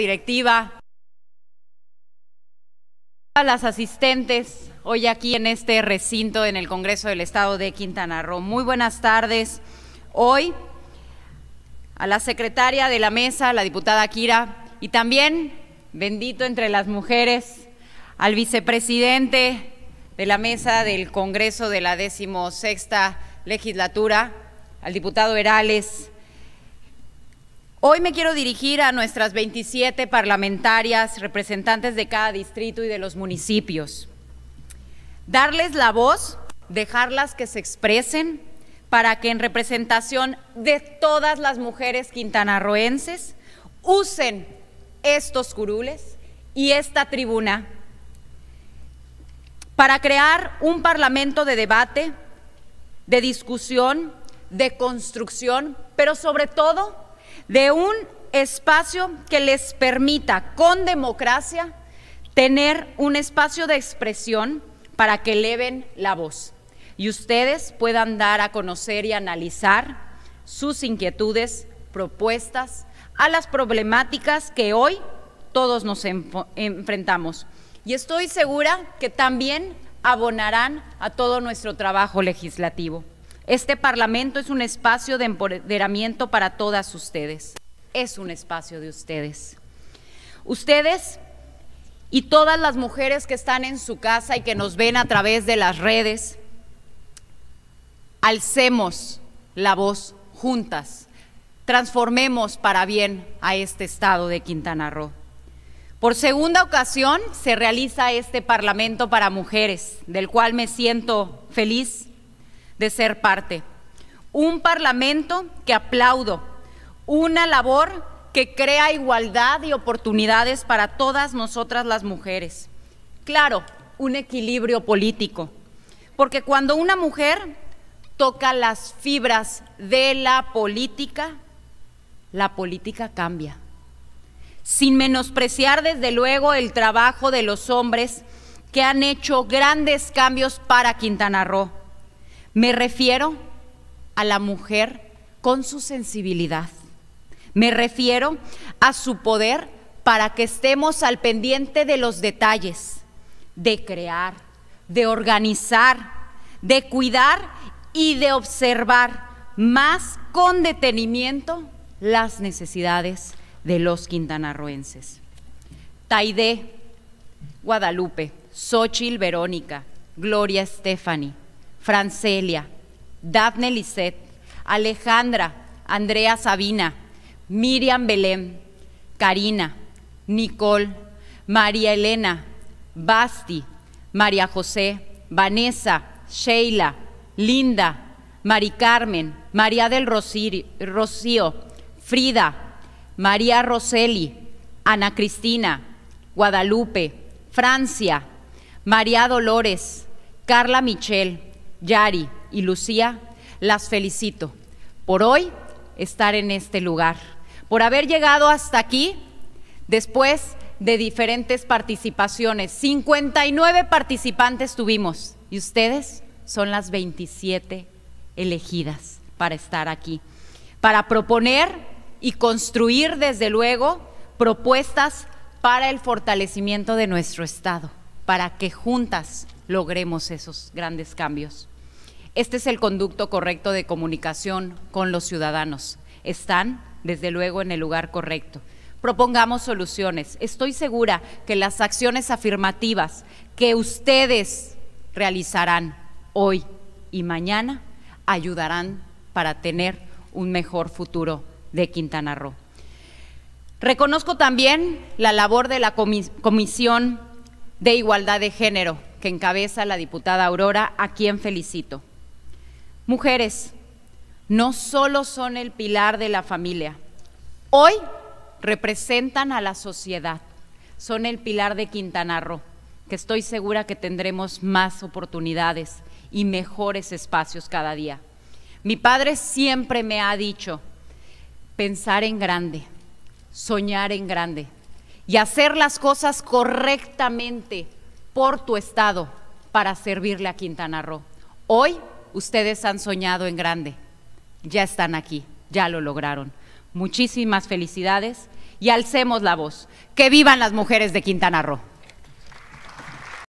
directiva, a las asistentes hoy aquí en este recinto en el Congreso del Estado de Quintana Roo. Muy buenas tardes. Hoy a la secretaria de la mesa, la diputada Kira, y también, bendito entre las mujeres, al vicepresidente de la mesa del Congreso de la decimosexta legislatura, al diputado Herales, Hoy me quiero dirigir a nuestras 27 parlamentarias, representantes de cada distrito y de los municipios. Darles la voz, dejarlas que se expresen para que en representación de todas las mujeres quintanarroenses usen estos curules y esta tribuna para crear un parlamento de debate, de discusión, de construcción, pero sobre todo de un espacio que les permita con democracia tener un espacio de expresión para que eleven la voz y ustedes puedan dar a conocer y analizar sus inquietudes, propuestas a las problemáticas que hoy todos nos enfrentamos. Y estoy segura que también abonarán a todo nuestro trabajo legislativo. Este Parlamento es un espacio de empoderamiento para todas ustedes. Es un espacio de ustedes. Ustedes y todas las mujeres que están en su casa y que nos ven a través de las redes, alcemos la voz juntas, transformemos para bien a este estado de Quintana Roo. Por segunda ocasión se realiza este Parlamento para Mujeres, del cual me siento feliz de ser parte. Un parlamento que aplaudo, una labor que crea igualdad y oportunidades para todas nosotras las mujeres. Claro, un equilibrio político, porque cuando una mujer toca las fibras de la política, la política cambia. Sin menospreciar desde luego el trabajo de los hombres que han hecho grandes cambios para Quintana Roo me refiero a la mujer con su sensibilidad. Me refiero a su poder para que estemos al pendiente de los detalles, de crear, de organizar, de cuidar y de observar más con detenimiento las necesidades de los quintanarroenses. Taide, Guadalupe, Xochil Verónica, Gloria Stephanie, Francelia, Daphne Lisset, Alejandra, Andrea Sabina, Miriam Belén, Karina, Nicole, María Elena, Basti, María José, Vanessa, Sheila, Linda, Mari Carmen, María del Rocío, Rocío Frida, María Roseli, Ana Cristina, Guadalupe, Francia, María Dolores, Carla Michel, Yari y Lucía, las felicito por hoy estar en este lugar, por haber llegado hasta aquí después de diferentes participaciones. 59 participantes tuvimos y ustedes son las 27 elegidas para estar aquí, para proponer y construir, desde luego, propuestas para el fortalecimiento de nuestro Estado, para que juntas logremos esos grandes cambios. Este es el conducto correcto de comunicación con los ciudadanos. Están, desde luego, en el lugar correcto. Propongamos soluciones. Estoy segura que las acciones afirmativas que ustedes realizarán hoy y mañana ayudarán para tener un mejor futuro de Quintana Roo. Reconozco también la labor de la Comisión de Igualdad de Género que encabeza la diputada Aurora, a quien felicito. Mujeres, no solo son el pilar de la familia, hoy representan a la sociedad, son el pilar de Quintana Roo, que estoy segura que tendremos más oportunidades y mejores espacios cada día. Mi padre siempre me ha dicho, pensar en grande, soñar en grande y hacer las cosas correctamente por tu estado para servirle a Quintana Roo. Hoy ustedes han soñado en grande. Ya están aquí, ya lo lograron. Muchísimas felicidades y alcemos la voz. Que vivan las mujeres de Quintana Roo.